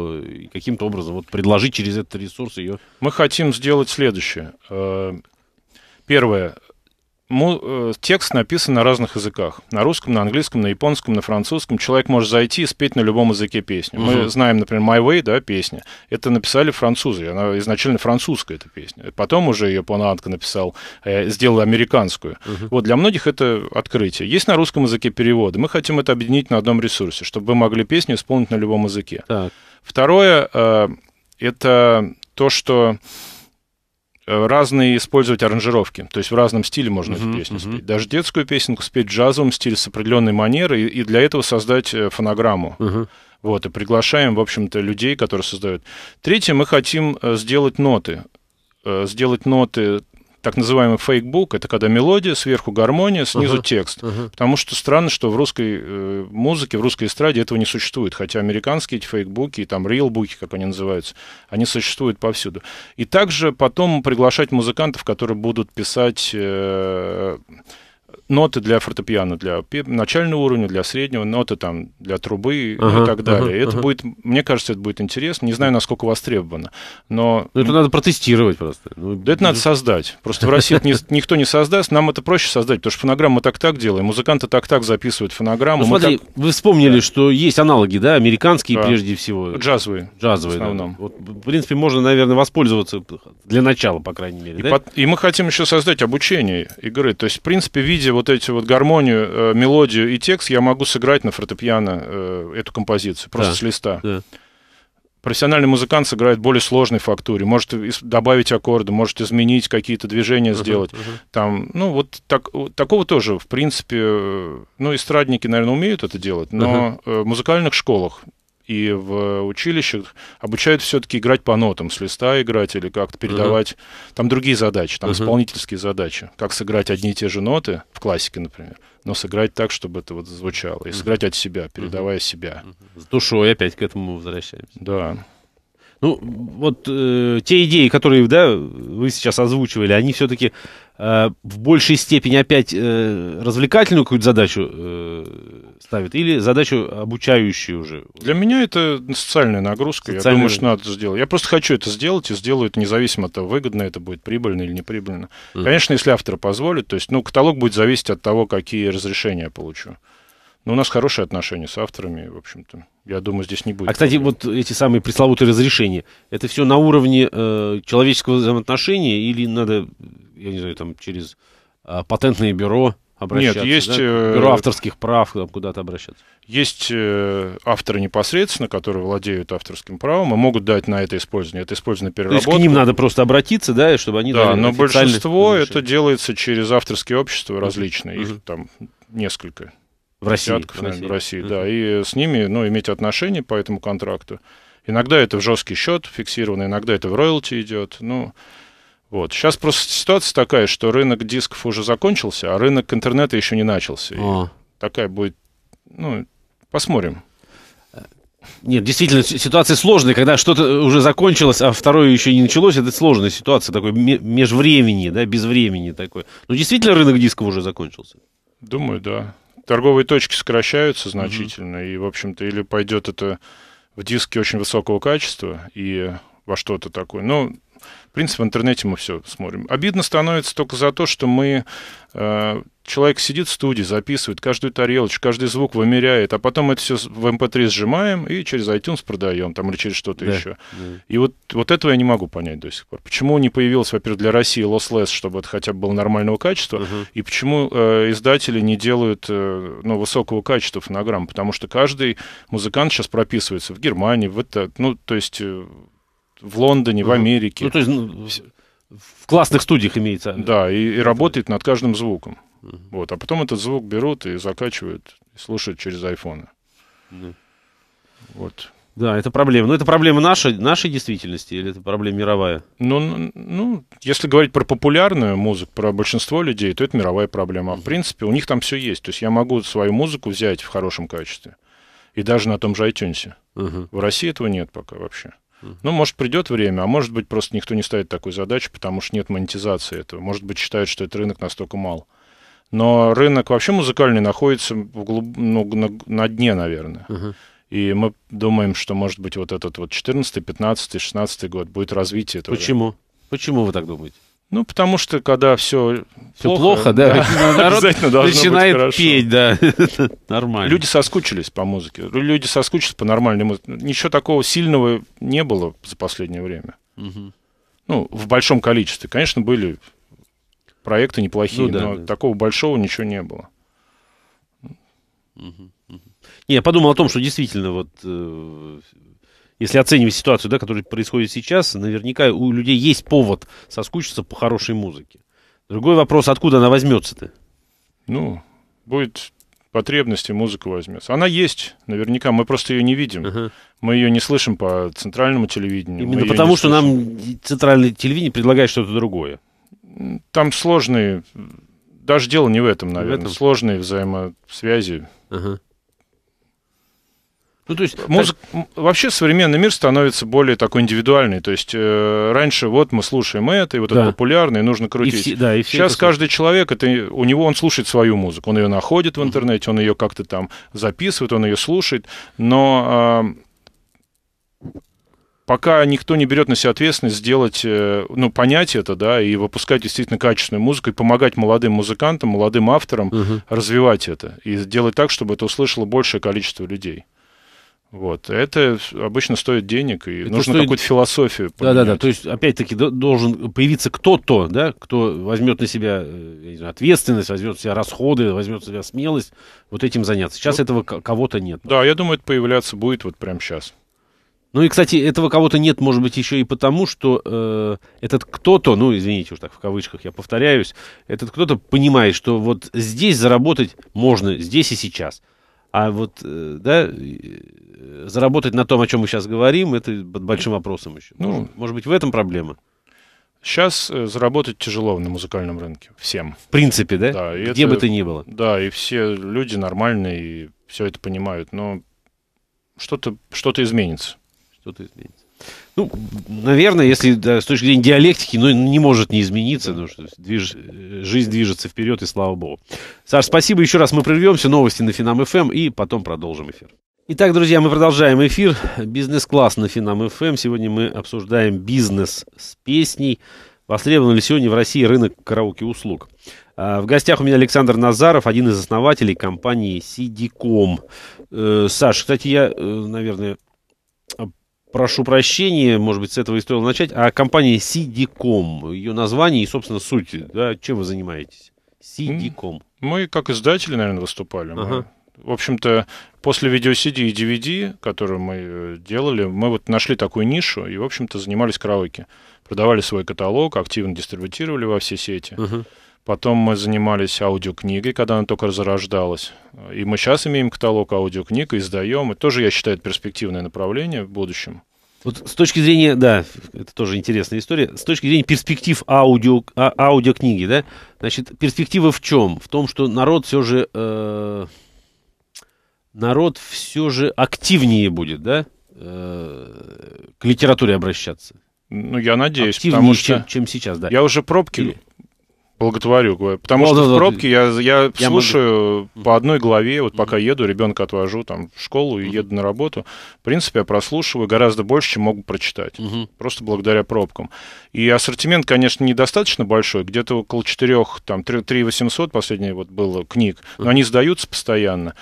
каким-то образом вот предложить через этот ресурс ее. Мы хотим сделать следующее. Первое. Э, текст написан на разных языках. На русском, на английском, на японском, на французском. Человек может зайти и спеть на любом языке песню. Угу. Мы знаем, например, My Way, да, песня. Это написали французы. Она изначально французская, эта песня. Потом уже ее Понанко написал, э, сделал американскую. Угу. Вот для многих это открытие. Есть на русском языке переводы. Мы хотим это объединить на одном ресурсе, чтобы вы могли песню исполнить на любом языке. Так. Второе, э, это то, что Э, разные использовать аранжировки. То есть в разном стиле можно uh-huh, эту песню uh-huh. спеть. Даже детскую песенку спеть в джазовом стиле с определенной манерой и, для этого создать э, фонограмму. Uh-huh. Вот, и приглашаем, в общем-то, людей, которые создают. Третье, мы хотим э, сделать ноты. Сделать ноты так называемый фейкбук, это когда мелодия, сверху гармония, снизу uh-huh. текст. Uh-huh. Потому что странно, что в русской э, музыке, в русской эстраде этого не существует. Хотя американские эти фейкбуки и там рилбуки, как они называются, они существуют повсюду. И также потом приглашать музыкантов, которые будут писать... Э, ноты для фортепиано, для начального уровня, для среднего, ноты там для трубы ага, и так далее. Ага, это ага. будет, мне кажется, это будет интересно. Не знаю, насколько востребовано, но... но ну, это надо протестировать просто. Ну, да это надо ну. создать. Просто в России никто не создаст. Нам это проще создать, потому что фонограмму мы так-так делаем, музыканты так-так записывают фонограмму. Ну, смотри, вы вспомнили, что есть аналоги, да, американские прежде всего. Джазовые. Джазовые, в Да. Вот, в принципе, можно, наверное, воспользоваться для начала, по крайней мере. да? и мы хотим еще создать обучение игры. То есть, в принципе, видео вот эти вот гармонию, э, мелодию и текст, я могу сыграть на фортепиано э, эту композицию, просто да, с листа. Да. Профессиональный музыкант сыграет более сложной фактуре, может добавить аккорды, может изменить какие-то движения uh-huh, сделать. Uh-huh. Там, ну вот так, такого тоже, в принципе, э, ну эстрадники, наверное, умеют это делать, но uh-huh. в музыкальных школах и в училищах обучают все-таки играть по нотам, с листа играть или как-то передавать. Uh-huh. Там другие задачи, там uh-huh. исполнительские задачи. Как сыграть одни и те же ноты, в классике, например, но сыграть так, чтобы это вот звучало. И uh-huh. сыграть от себя, передавая uh-huh. себя. Uh-huh. С душой опять к этому возвращаемся. Да. Ну, вот э, те идеи, которые, да, вы сейчас озвучивали, они все-таки Э, в большей степени опять э, развлекательную какую-то задачу э, ставит или задачу обучающую уже? Для меня это социальная нагрузка. Социальная... Я думаю, что надо сделать. Я просто хочу это сделать и сделаю это независимо от того, выгодно это будет, прибыльно или неприбыльно. Mm. Конечно, если автор позволит то есть, ну, каталог будет зависеть от того, какие разрешения я получу. Но ну, у нас хорошие отношения с авторами, в общем-то. Я думаю, здесь не будет. А, кстати, проблем. вот эти самые пресловутые разрешения, это все на уровне э, человеческого взаимоотношения или надо, я не знаю, там через э, патентное бюро обращаться? Нет, есть... Да? Э, бюро авторских прав там, куда-то обращаться. Есть э, авторы непосредственно, которые владеют авторским правом и могут дать на это использование. Это использовано переработку. То есть к ним надо просто обратиться, да, и чтобы они Да, но большинство разрешение. это делается через авторские общества различные, угу. их там несколько в России, десятков, в России. в России, uh-huh. да, и с ними, ну, иметь отношения по этому контракту. Иногда это в жесткий счет фиксированный, иногда это в роялти идет, ну, вот. Сейчас просто ситуация такая, что рынок дисков уже закончился, а рынок интернета еще не начался. И а. такая будет, ну, посмотрим. Нет, действительно, ситуация сложная, когда что-то уже закончилось, а второе еще не началось, это сложная ситуация, такой межвремени, да, без времени такой. Но действительно, рынок дисков уже закончился? Думаю, да торговые точки сокращаются значительно, mm-hmm. и, в общем-то, или пойдет это в диски очень высокого качества и во что-то такое. Ну, принципе, в интернете мы все смотрим. Обидно становится только за то, что мы... Э, человек сидит в студии, записывает каждую тарелочку, каждый звук вымеряет, а потом это все в MP3 эм сжимаем и через iTunes продаем там или через что-то да, еще. Да. И вот, вот этого я не могу понять до сих пор. Почему не появилось, во-первых, для России Lossless, чтобы это хотя бы было нормального качества, угу. и почему э, издатели не делают э, ну, высокого качества фонограмм, потому что каждый музыкант сейчас прописывается в Германии, в это, ну, то есть... Э, в Лондоне, в Америке. Ну, то есть ну, в классных студиях имеется. Да, и, и работает над каждым звуком. Вот, а потом этот звук берут и закачивают, и слушают через айфоны. Вот. Да, это проблема. Но ну, это проблема нашей, нашей действительности или это проблема мировая? Ну, ну, если говорить про популярную музыку, про большинство людей, то это мировая проблема. А в принципе, у них там все есть. То есть я могу свою музыку взять в хорошем качестве. И даже на том же iTunes. Uh-huh. В России этого нет пока вообще. Ну, может, придет время, а может быть, просто никто не ставит такой задачи, потому что нет монетизации этого. Может быть, считают, что этот рынок настолько мал. Но рынок вообще музыкальный находится в глуб... ну, на... на дне, наверное. uh И мы думаем, что, может быть, вот этот вот 14, 15, 16 год будет развитие. Этого. Почему? Тогда. Почему вы так думаете? Ну, потому что когда все, все плохо, плохо, да, да народ обязательно должно начинает быть петь, да, нормально. Люди соскучились по музыке, люди соскучились по нормальной музыке. Ничего такого сильного не было за последнее время. Угу. Ну, в большом количестве. Конечно, были проекты неплохие, ну, да, но да. такого большого ничего не было. Угу, Не, я подумал о том, что действительно вот э, если оценивать ситуацию, да, которая происходит сейчас, наверняка у людей есть повод соскучиться по хорошей музыке. Другой вопрос, откуда она возьмется-то? Ну, будет потребности музыка возьмется. Она есть, наверняка, мы просто ее не видим. Uh-huh. Мы ее не слышим по центральному телевидению. Именно потому, что нам центральное телевидение предлагает что-то другое. Там сложные, даже дело не в этом, наверное, в этом? сложные взаимосвязи. Uh-huh. Ну, то есть музыка, так... вообще современный мир становится более такой индивидуальный. То есть э, раньше вот мы слушаем это, и вот да. это популярное и нужно крутить. И все, да, и все Сейчас каждый человек, это, у него он слушает свою музыку, он ее находит в интернете, он ее как-то там записывает, он ее слушает, но э, пока никто не берет на себя ответственность сделать, э, ну, понять это, да, и выпускать действительно качественную музыку, и помогать молодым музыкантам, молодым авторам угу. развивать это, и делать так, чтобы это услышало большее количество людей. Вот. Это обычно стоит денег, и это нужно стоит... какую-то философию поменять. Да-да-да, то есть, опять-таки, должен появиться кто-то, да, кто возьмет на себя э, знаю, ответственность, возьмет на себя расходы, возьмет на себя смелость вот этим заняться. Сейчас ну, этого кого-то нет. Да, я думаю, это появляться будет вот прямо сейчас. Ну и, кстати, этого кого-то нет, может быть, еще и потому, что э, этот кто-то, ну, извините уж так в кавычках, я повторяюсь, этот кто-то понимает, что вот здесь заработать можно, здесь и сейчас – а вот, э, да, э, заработать на том, о чем мы сейчас говорим, это под большим вопросом еще. Ну, может, может быть, в этом проблема? Сейчас э, заработать тяжело на музыкальном рынке. Всем. В принципе, да? да и Где это, бы ты ни было. Да, и все люди нормальные, и все это понимают. Но что-то что изменится. Что-то изменится. Ну, наверное, если да, с точки зрения диалектики, ну, не может не измениться, потому что движ... Э, жизнь движется вперед, и слава богу. Саш, спасибо еще раз. Мы прервемся, новости на Финам ФМ, эм, и потом продолжим эфир. Итак, друзья, мы продолжаем эфир. Бизнес-класс на Финам ФМ. Эм. Сегодня мы обсуждаем бизнес с песней. Востребован ли сегодня в России рынок караоке-услуг? А, в гостях у меня Александр Назаров, один из основателей компании Сидиком. Э, Саш, кстати, я, э, наверное, прошу прощения, может быть, с этого и стоило начать, о а компании CD.com, ее название и, собственно, суть. Да, чем вы занимаетесь? CD.com. Мы как издатели, наверное, выступали. Ага. в общем-то, после видео CD и DVD, которые мы э, делали, мы вот нашли такую нишу и, в общем-то, занимались караоке. Продавали свой каталог, активно дистрибутировали во все сети. Uh-huh. Потом мы занимались аудиокнигой, когда она только зарождалась. И мы сейчас имеем каталог аудиокниг, издаем. Это тоже, я считаю, перспективное направление в будущем. Вот с точки зрения, да, это тоже интересная история, с точки зрения перспектив аудио, а, аудиокниги, да, значит, перспектива в чем? В том, что народ все же, э, народ все же активнее будет, да, э, к литературе обращаться. Ну, я надеюсь, активнее, потому что... Чем, чем сейчас, да. Я уже пробки Или... Боготворю, потому вот, ну, что вот, в пробке я, я, я слушаю могу. по одной главе, вот пока еду, ребенка отвожу там в школу и еду на работу. В принципе, я прослушиваю гораздо больше, чем могу прочитать, просто благодаря пробкам. И ассортимент, конечно, недостаточно большой, где-то около 4, там 3, 3 800 последнее вот было книг, но они сдаются постоянно.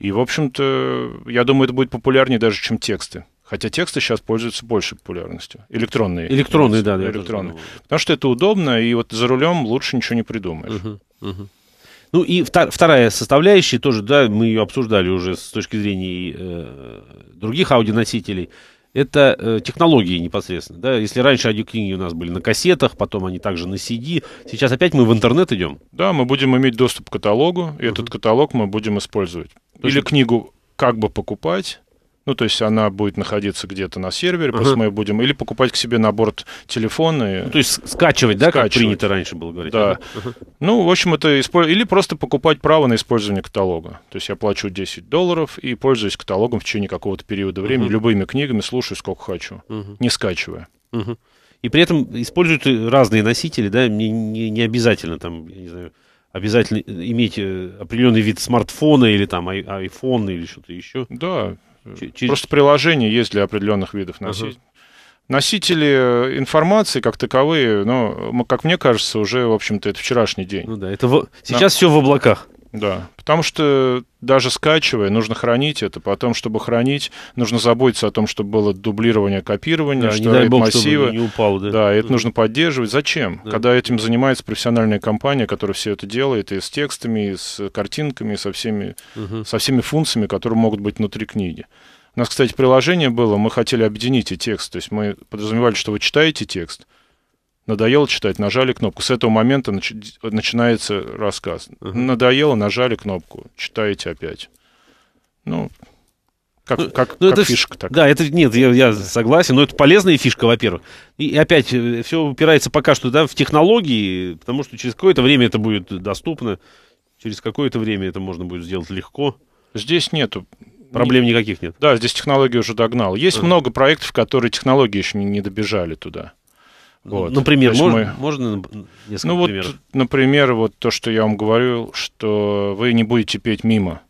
И, в общем-то, я думаю, это будет популярнее даже, чем тексты. Хотя тексты сейчас пользуются большей популярностью. Электронные. Электронные, да, да. Электронные. Потому что это удобно, и вот за рулем лучше ничего не придумаешь. Угу, угу. Ну и вторая составляющая тоже, да, мы ее обсуждали уже с точки зрения э, других аудионосителей. Это э, технологии непосредственно. Да? Если раньше аудиокниги у нас были на кассетах, потом они также на CD, сейчас опять мы в интернет идем. Да, мы будем иметь доступ к каталогу, и uh-huh. этот каталог мы будем использовать. Точно. Или книгу как бы покупать, ну, то есть она будет находиться где-то на сервере, uh-huh. просто мы будем или покупать к себе на борт телефоны. Ну, то есть скачивать, да, скачивать. как принято раньше было говорить. Да. Uh-huh. Ну, в общем, это исп... или просто покупать право на использование каталога. То есть я плачу 10 долларов и пользуюсь каталогом в течение какого-то периода времени, uh-huh. любыми книгами, слушаю сколько хочу, uh-huh. не скачивая. Uh-huh. И при этом используют разные носители, да, не, не, не обязательно там, я не знаю, обязательно э, иметь э, определенный вид смартфона или там ай- iPhone или что-то еще. Да, Через... Э, просто приложение есть для определенных видов носителей. Uh-huh. Носители э, информации как таковые, ну, как мне кажется, уже, в общем-то, это вчерашний день. Ну да, это в... сейчас да. все в облаках. Да, потому что даже скачивая, нужно хранить это. Потом, чтобы хранить, нужно заботиться о том, чтобы было дублирование, копирование, да, что это бог, массивы. Не упал, да. да, это нужно поддерживать. Зачем? Да. Когда этим занимается профессиональная компания, которая все это делает, и с текстами, и с картинками, и со всеми, угу. со всеми функциями, которые могут быть внутри книги. У нас, кстати, приложение было, мы хотели объединить и текст. То есть мы подразумевали, что вы читаете текст, угу Надоело читать, нажали кнопку. С этого момента начи- начинается рассказ. Угу. Надоело, нажали кнопку. Читаете опять. Ну, как, ну, как, ну, как это, фишка такая. Да, это нет, я, я согласен, но это полезная фишка, во-первых. И, и опять, э, все упирается пока что да, в технологии, потому что через какое-то время это будет доступно, через какое-то время это можно будет сделать легко. Здесь нету. Проблем никаких нет. Да, здесь технология уже догнал. Есть а. много проектов, которые технологии еще не, не добежали туда. Ну, вот. Например, можно, мы... можно несколько ну, примеров? вот, Например, вот то, что я вам говорил, что вы не будете петь мимо.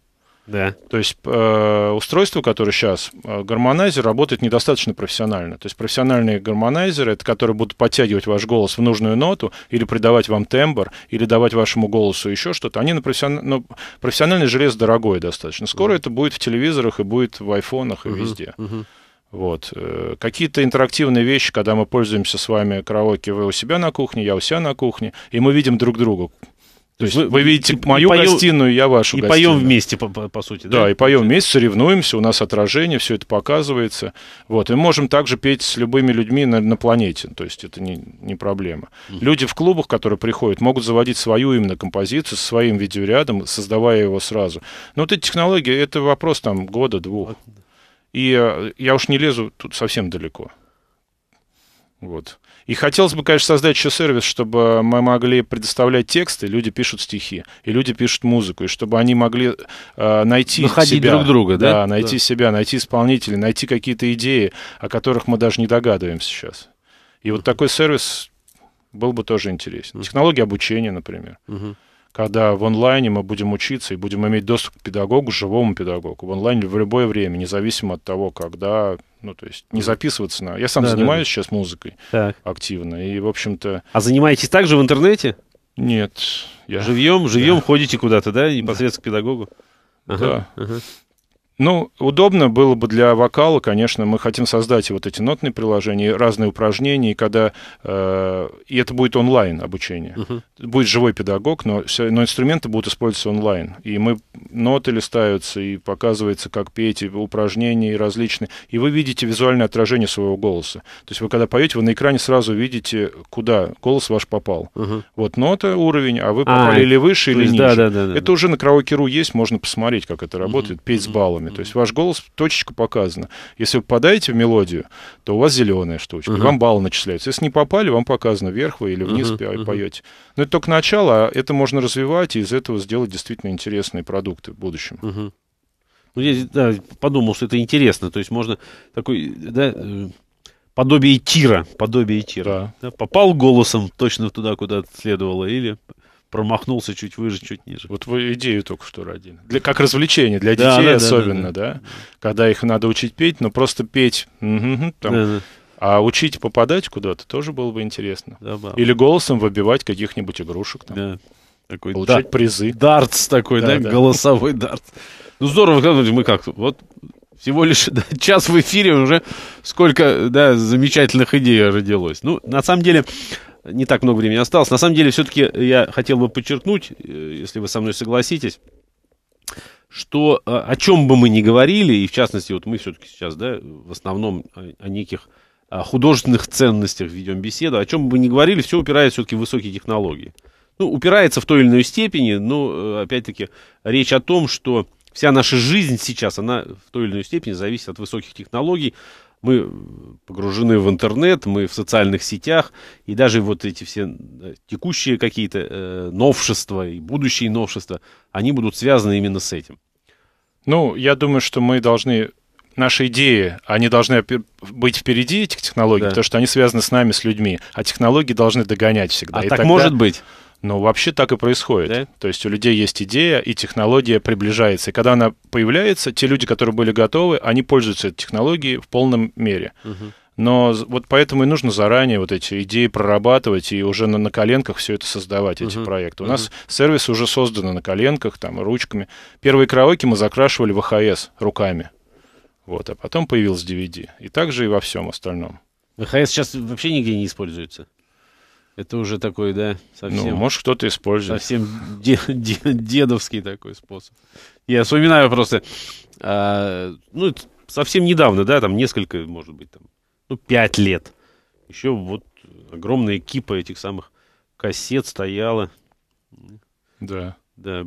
Да. То есть э, устройство, которое сейчас, э, гармонайзер, работает недостаточно профессионально. То есть профессиональные гармонайзеры, это которые будут подтягивать ваш голос в нужную ноту или придавать вам тембр, или давать вашему голосу еще что-то, они на профессиональном... Ну, профессиональное железо дорогое достаточно. Скоро да. это будет в телевизорах и будет в айфонах и угу, везде. Угу. Вот. Э, какие-то интерактивные вещи, когда мы пользуемся с вами караоке, вы у себя на кухне, я у себя на кухне, и мы видим друг друга. То есть вы, вы видите и, мою и пою, гостиную, я вашу и гостиную. И поем вместе, по, по, по сути. Да, да, и поем вместе, соревнуемся, у нас отражение, все это показывается. Вот, и мы можем также петь с любыми людьми на, на планете, то есть это не, не проблема. Mm-hmm. Люди в клубах, которые приходят, могут заводить свою именно композицию со своим видеорядом, создавая его сразу. Но вот эти технологии, это вопрос там года-двух. И э, я уж не лезу тут совсем далеко. Вот. И хотелось бы, конечно, создать еще сервис, чтобы мы могли предоставлять тексты, люди пишут стихи, и люди пишут музыку, и чтобы они могли э, найти Находить себя. друг друга, да? Да, найти да. себя, найти исполнителей, найти какие-то идеи, о которых мы даже не догадываемся сейчас. И вот такой сервис был бы тоже интересен. Технология обучения, например. Uh-huh когда в онлайне мы будем учиться и будем иметь доступ к педагогу, живому педагогу, в онлайне в любое время, независимо от того, когда, ну, то есть не записываться на... Я сам да, занимаюсь да. сейчас музыкой так. активно, и, в общем-то... А занимаетесь также в интернете? Нет. Я... Живьем, живьем да. ходите куда-то, да, непосредственно да. к педагогу? Ага, да. Ага. Ну, удобно было бы для вокала, конечно, мы хотим создать вот эти нотные приложения, разные упражнения, и когда э, и это будет онлайн обучение, uh-huh. будет живой педагог, но все, но инструменты будут использоваться онлайн, и мы ноты листаются и показывается, как петь, и упражнения различные, и вы видите визуальное отражение своего голоса, то есть вы когда поете, вы на экране сразу видите, куда голос ваш попал, uh-huh. вот нота уровень, а вы а, попали а, или выше или есть, ниже, да, да, да, это да. уже на караоке.ру есть, можно посмотреть, как это работает, uh-huh. петь с баллами mm-hmm. То есть ваш голос точечку показано. Если вы попадаете в мелодию, то у вас зеленая штучка. Mm-hmm. Вам баллы начисляются. Если не попали, вам показано вверх вы или вниз mm-hmm. поете. Но это только начало, а это можно развивать и из этого сделать действительно интересные продукты в будущем. Mm-hmm. Ну, я да, подумал, что это интересно. То есть можно такой, да, э, подобие тира, подобие тира. Да. Да, попал голосом точно туда, куда следовало, или промахнулся чуть выше, чуть ниже. Вот вы идею только что родили. Для, как развлечение, для детей да, особенно, да, да, да. да? Когда их надо учить петь, но просто петь. Угу, там, да, да. А учить попадать куда-то тоже было бы интересно. Да, Или голосом выбивать каких-нибудь игрушек. Там. Да. Такой Получать да, призы. Дартс такой, да, да, да. голосовой дартс. Ну здорово, мы как вот всего лишь да, час в эфире уже сколько да, замечательных идей родилось. Ну, на самом деле, не так много времени осталось. На самом деле, все-таки э, я хотел бы подчеркнуть, э, если вы со мной согласитесь, что э, о чем бы мы ни говорили, и в частности, вот мы все-таки сейчас, да, в основном о неких художественных ценностях ведем беседу, о чем бы ни говорили, все упирается все-таки в высокие технологии. Ну, упирается в той или иной степени, но, опять-таки, речь о том, что вся наша жизнь сейчас, она в той или иной степени зависит от высоких технологий, мы погружены в интернет, мы в социальных сетях, и даже вот эти все текущие какие-то э, новшества и будущие новшества, они будут связаны именно с этим. Ну, я думаю, что мы должны наши идеи, они должны быть впереди этих технологий, да. потому что они связаны с нами, с людьми, а технологии должны догонять всегда. А и так тогда... может быть? Но вообще так и происходит. Да? То есть у людей есть идея, и технология приближается. И когда она появляется, те люди, которые были готовы, они пользуются этой технологией в полном мере. Угу. Но вот поэтому и нужно заранее вот эти идеи прорабатывать и уже на, на коленках все это создавать, эти uh-huh. проекты. У uh-huh. нас сервисы уже созданы на коленках, там, ручками. Первые караоке мы закрашивали ВХС руками. Вот, а потом появился DVD. И также и во всем остальном. ВХС сейчас вообще нигде не используется. Это уже такой, да, совсем... Ну, может, кто-то использует. Совсем де- де- дедовский такой способ. Я вспоминаю просто... А, ну, совсем недавно, да, там несколько, может быть, там, ну, пять лет. Еще вот огромная кипа этих самых кассет стояла. Да. Да,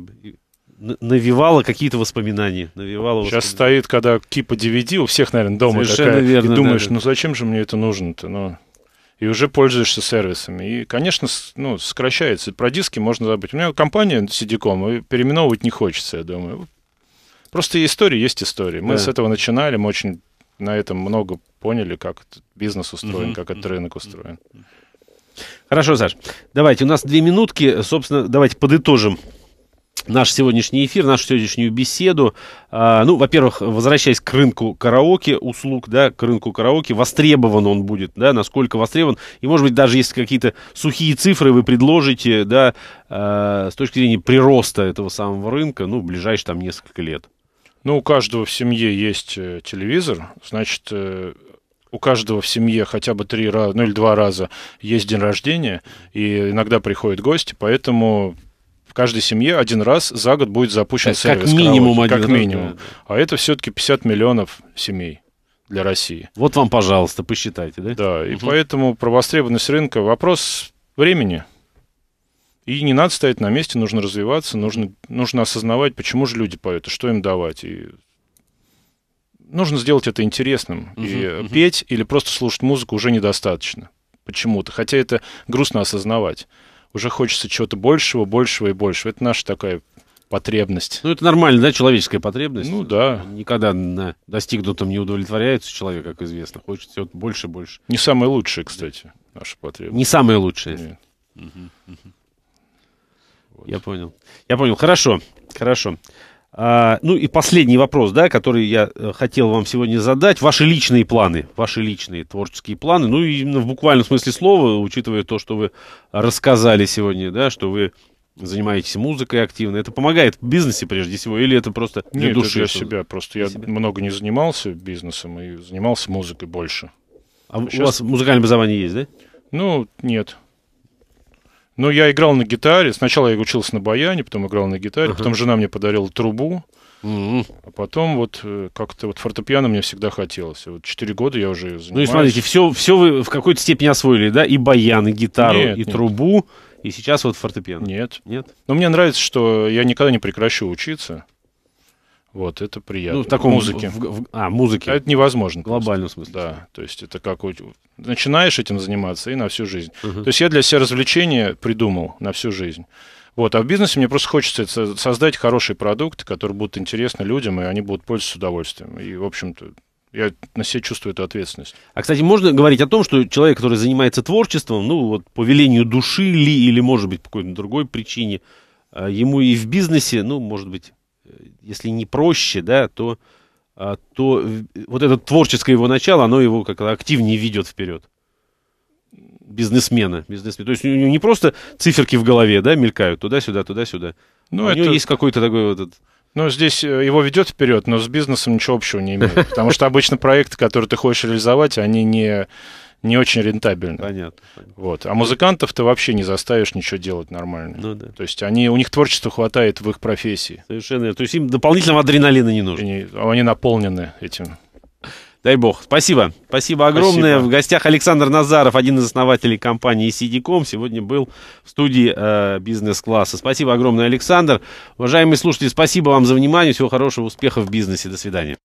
Навевала какие-то воспоминания. Навевала. Сейчас воспоминания. стоит, когда кипа DVD у всех, наверное, дома Совершенно такая. Верно, и думаешь, да. ну зачем же мне это нужно-то? Ну, и уже пользуешься сервисами. И, конечно, ну, сокращается. Про диски можно забыть. У меня компания сидиком, и переименовывать не хочется, я думаю. Просто история есть история. Мы да. с этого начинали, мы очень на этом много поняли, как бизнес устроен, как этот рынок устроен. Хорошо, Саш. Давайте, у нас две минутки. Собственно, давайте подытожим наш сегодняшний эфир, нашу сегодняшнюю беседу. А, ну, во-первых, возвращаясь к рынку караоке услуг, да, к рынку караоке, востребован он будет, да, насколько востребован. И, может быть, даже есть какие-то сухие цифры вы предложите, да, а, с точки зрения прироста этого самого рынка, ну, в ближайшие там несколько лет. Ну, у каждого в семье есть э, телевизор, значит, э, у каждого в семье хотя бы три раза, ну или два раза есть день рождения, и иногда приходят гости, поэтому каждой семье один раз за год будет запущен так, сервис. Как минимум один Как минимум. Да, да. А это все-таки 50 миллионов семей для России. Вот вам, пожалуйста, посчитайте, да? Да, угу. и поэтому про востребованность рынка вопрос времени. И не надо стоять на месте, нужно развиваться, нужно, нужно осознавать, почему же люди поют, и что им давать. И нужно сделать это интересным. Угу, и угу. петь или просто слушать музыку уже недостаточно. Почему-то. Хотя это грустно осознавать уже хочется чего-то большего, большего и большего. Это наша такая потребность. Ну, это нормально, да, человеческая потребность? Ну, да. Никогда на достигнутом не удовлетворяется человек, как известно. Хочет все больше и больше. Не самое лучшее, кстати, наша потребность. Не самое лучшее. Нет. Угу, угу. Вот. Я понял. Я понял. Хорошо, хорошо. А, ну и последний вопрос, да, который я э, хотел вам сегодня задать. Ваши личные планы, ваши личные творческие планы, ну именно в буквальном смысле слова, учитывая то, что вы рассказали сегодня, да, что вы занимаетесь музыкой активно. Это помогает в бизнесе прежде всего, или это просто для Нет, души? Это для себя. Просто для я себя. много не занимался бизнесом и занимался музыкой больше. А, а у вас музыкальное образование есть, да? Ну, нет. Ну, я играл на гитаре. Сначала я учился на баяне, потом играл на гитаре, uh-huh. потом жена мне подарила трубу. Mm-hmm. А потом вот э, как-то вот фортепиано мне всегда хотелось. Вот 4 года я уже занимаюсь. Ну и смотрите, все, все вы в какой-то степени освоили, да? И баян, и гитару, нет, и нет. трубу, и сейчас вот фортепиано. Нет. Нет? Но мне нравится, что я никогда не прекращу учиться. Вот, это приятно. Ну, в таком музыке. В, в, а, музыке. А это невозможно. В глобальном просто. смысле. Да, то есть это как... Начинаешь этим заниматься и на всю жизнь. Uh-huh. То есть я для себя развлечения придумал на всю жизнь. Вот, а в бизнесе мне просто хочется создать хороший продукт, который будет интересны людям, и они будут пользоваться с удовольствием. И, в общем-то, я на себя чувствую эту ответственность. А, кстати, можно говорить о том, что человек, который занимается творчеством, ну, вот по велению души ли, или, может быть, по какой-то другой причине, э, ему и в бизнесе, ну, может быть, Э, если не проще, да, то, а, то вот это творческое его начало, оно его как-то активнее ведет вперед бизнесмена. бизнесмена. То есть у него не просто циферки в голове, да, мелькают туда-сюда, туда-сюда. Ну, а у это... него есть какой-то такой вот этот... Ну, здесь э, его ведет вперед, но с бизнесом ничего общего не имеет. Потому что обычно проекты, которые ты хочешь реализовать, они не не очень рентабельно. Понятно. Вот. А музыкантов ты вообще не заставишь ничего делать нормально. Ну, да. То есть они, у них творчества хватает в их профессии. Совершенно. То есть им дополнительного адреналина не нужно. Они, они наполнены этим. Дай бог. Спасибо. Спасибо огромное. Спасибо. В гостях Александр Назаров, один из основателей компании CD.com. Сегодня был в студии э, бизнес-класса. Спасибо огромное, Александр. Уважаемые слушатели, спасибо вам за внимание. Всего хорошего, успехов в бизнесе. До свидания.